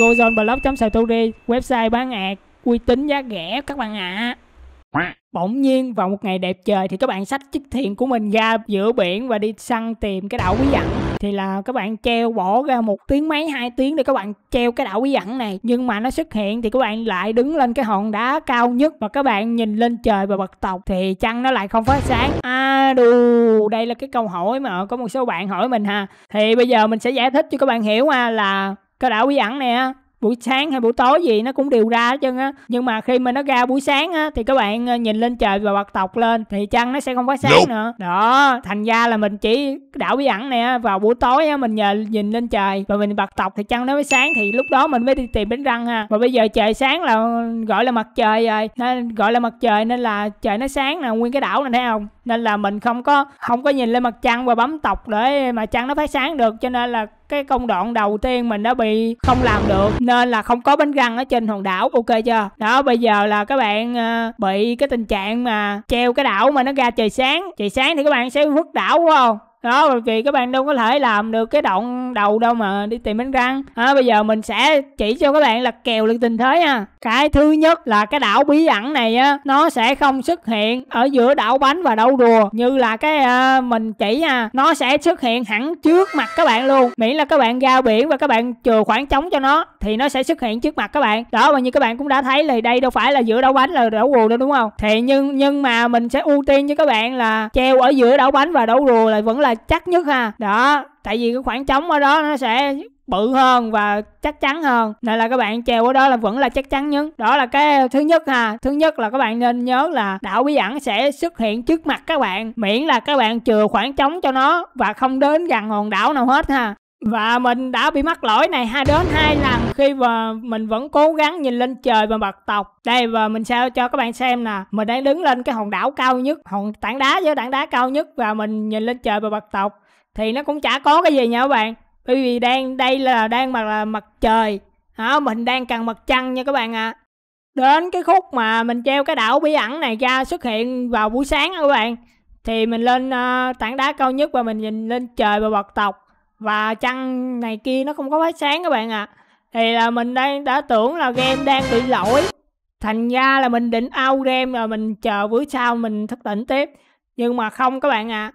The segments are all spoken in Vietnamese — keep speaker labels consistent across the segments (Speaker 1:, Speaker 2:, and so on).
Speaker 1: gozoneblog.story website bán ạc uy tín giá rẻ các bạn ạ à. bỗng nhiên vào một ngày đẹp trời thì các bạn xách chiếc thuyền của mình ra giữa biển và đi săn tìm cái đảo quý dặn thì là các bạn treo bỏ ra một tiếng mấy hai tiếng để các bạn treo cái đảo quý dặn này nhưng mà nó xuất hiện thì các bạn lại đứng lên cái hòn đá cao nhất và các bạn nhìn lên trời và bật tộc thì trăng nó lại không phát sáng a đù đây là cái câu hỏi mà có một số bạn hỏi mình ha thì bây giờ mình sẽ giải thích cho các bạn hiểu ha là cái đảo bí ẩn nè buổi sáng hay buổi tối gì nó cũng đều ra hết trơn á nhưng mà khi mà nó ra buổi sáng á thì các bạn ờ, nhìn lên trời và bật tọc lên thì trăng nó sẽ không có sáng nữa đó thành ra là mình chỉ đảo bí ẩn nè vào buổi tối á mình nhờ nhìn lên trời và mình bật tọc thì trăng nó mới sáng thì lúc đó mình mới đi tìm bánh răng ha và bây giờ trời sáng là ờ, gọi là mặt trời rồi nên gọi là mặt trời nên là trời nó sáng nè nguyên cái đảo này thấy không nên là mình không có không có nhìn lên mặt trăng và bấm tọc để mà trăng nó phát sáng được cho nên là cái công đoạn đầu tiên mình đã bị không làm được nên là không có bánh răng ở trên hòn đảo ok chưa đó bây giờ là các bạn uh, bị cái tình trạng mà treo cái đảo mà nó ra trời sáng trời sáng thì các bạn sẽ vứt đảo đúng không đó bởi vì các bạn đâu có thể làm được cái đoạn đầu đâu mà đi tìm bánh răng à, bây giờ mình sẽ chỉ cho các bạn là kèo được tình thế nha cái thứ nhất là cái đảo bí ẩn này á nó sẽ không xuất hiện ở giữa đảo bánh và đậu rùa như là cái à, mình chỉ nha nó sẽ xuất hiện hẳn trước mặt các bạn luôn miễn là các bạn ra biển và các bạn chừa khoảng trống cho nó thì nó sẽ xuất hiện trước mặt các bạn đó và như các bạn cũng đã thấy là đây đâu phải là giữa đảo bánh là đảo rùa đâu đúng không thì nhưng nhưng mà mình sẽ ưu tiên cho các bạn là treo ở giữa đảo bánh và đảo rùa là vẫn là chắc nhất ha đó tại vì cái khoảng trống ở đó nó sẽ bự hơn và chắc chắn hơn nên là các bạn treo ở đó là vẫn là chắc chắn nhất đó là cái thứ nhất ha thứ nhất là các bạn nên nhớ là đảo bí ẩn sẽ xuất hiện trước mặt các bạn miễn là các bạn chừa khoảng trống cho nó và không đến gần hòn đảo nào hết ha và mình đã bị mắc lỗi này hai đến hai lần khi mà mình vẫn cố gắng nhìn lên trời và bật tọc đây và mình sẽ cho các bạn xem nè mình đang đứng lên cái hòn đảo cao nhất hòn tảng đá với tảng đá cao nhất và mình nhìn lên trời và bật tọc thì nó cũng chả có cái gì nha các bạn bởi vì đang đây là đang mặt là mặt trời hả mình đang cần mặt trăng nha các bạn ạ à. đến cái khúc mà mình treo cái đảo bí ẩn này ra xuất hiện vào buổi sáng các bạn thì mình lên uh, tảng đá cao nhất và mình nhìn lên trời và bật tọc và chăn này kia nó không có phát sáng các bạn ạ à. thì là mình đang đã tưởng là game đang bị lỗi thành ra là mình định out game rồi mình chờ bữa sau mình thức tỉnh tiếp nhưng mà không các bạn ạ à.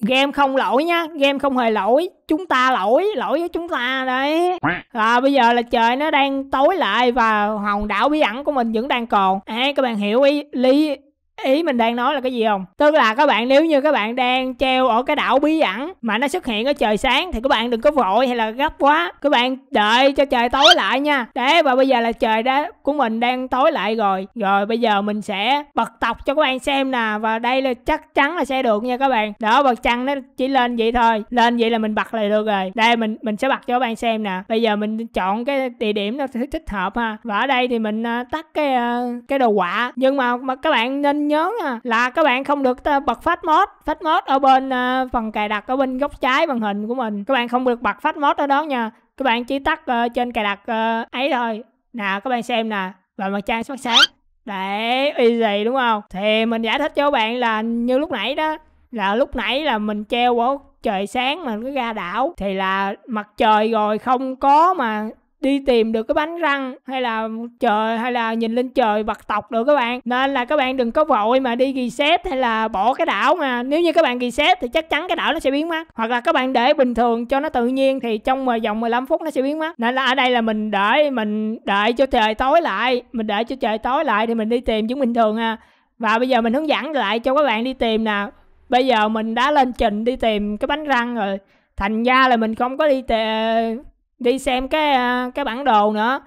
Speaker 1: game không lỗi nhá game không hề lỗi chúng ta lỗi lỗi với chúng ta đấy à, bây giờ là trời nó đang tối lại và hòn đảo bí ẩn của mình vẫn đang còn à, các bạn hiểu ý lý ý mình đang nói là cái gì không tức là các bạn nếu như các bạn đang treo ở cái đảo bí ẩn mà nó xuất hiện ở trời sáng thì các bạn đừng có vội hay là gấp quá các bạn đợi cho trời tối lại nha đấy và bây giờ là trời đó của mình đang tối lại rồi rồi bây giờ mình sẽ bật tọc cho các bạn xem nè và đây là chắc chắn là sẽ được nha các bạn đó bật trăng nó chỉ lên vậy thôi lên vậy là mình bật lại được rồi đây mình mình sẽ bật cho các bạn xem nè bây giờ mình chọn cái địa điểm nó thích hợp ha và ở đây thì mình uh, tắt cái uh, cái đồ họa nhưng mà mà các bạn nên nhớ nha là các bạn không được bật fast mode fast mode ở bên à, phần cài đặt ở bên góc trái màn hình của mình các bạn không được bật fast mode ở đó nha các bạn chỉ tắt uh, trên cài đặt uh, ấy thôi nè các bạn xem nè và mặt trang phát sáng để easy đúng không thì mình giải thích cho các bạn là như lúc nãy đó là lúc nãy là mình treo ở trời sáng mà nó ra đảo thì là mặt trời rồi không có mà đi tìm được cái bánh răng hay là trời hay là nhìn lên trời bật tọc được các bạn nên là các bạn đừng có vội mà đi reset hay là bỏ cái đảo mà nếu như các bạn reset thì chắc chắn cái đảo nó sẽ biến mất hoặc là các bạn để bình thường cho nó tự nhiên thì trong vòng 15 phút nó sẽ biến mất nên là ở đây là mình để mình đợi cho trời tối lại mình để cho trời tối lại thì mình đi tìm chúng bình thường ha à. và bây giờ mình hướng dẫn lại cho các bạn đi tìm nè bây giờ mình đã lên trình đi tìm cái bánh răng rồi thành ra là mình không có đi tìm đi xem cái à, cái bản đồ nữa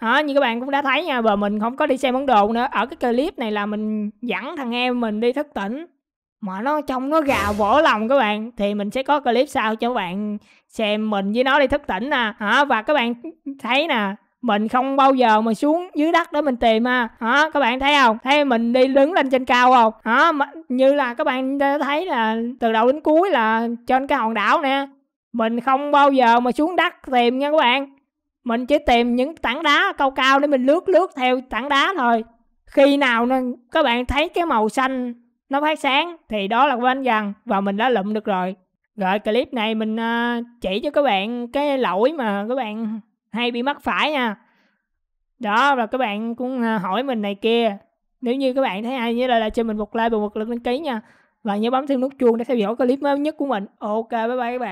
Speaker 1: đó, như các bạn cũng đã thấy nha và mình không có đi xem bản đồ nữa ở cái clip này là mình dẫn thằng em mình đi thức tỉnh mà nó trong nó gào vỗ lòng các bạn thì mình sẽ có clip sau cho các bạn xem mình với nó đi thức tỉnh nè hả và các bạn thấy nè mình không bao giờ mà xuống dưới đất để mình tìm ha à. hả các bạn thấy không thấy mình đi đứng lên trên cao không hả như là các bạn thấy là từ đầu đến cuối là trên cái hòn đảo nè mình không bao giờ mà xuống đất tìm nha các bạn mình chỉ tìm những tảng đá cao cao để mình lướt lướt theo tảng đá thôi khi nào nó, các bạn thấy cái màu xanh nó phát sáng thì đó là của anh dần và mình đã lụm được rồi rồi clip này mình à, chỉ cho các bạn cái lỗi mà các bạn hay bị mắc phải nha đó và các bạn cũng à, hỏi mình này kia nếu như các bạn thấy hay nhớ là cho mình một like và một lượt đăng ký nha và nhớ bấm thêm nút chuông để theo dõi clip mới nhất của mình ok bye bye các bạn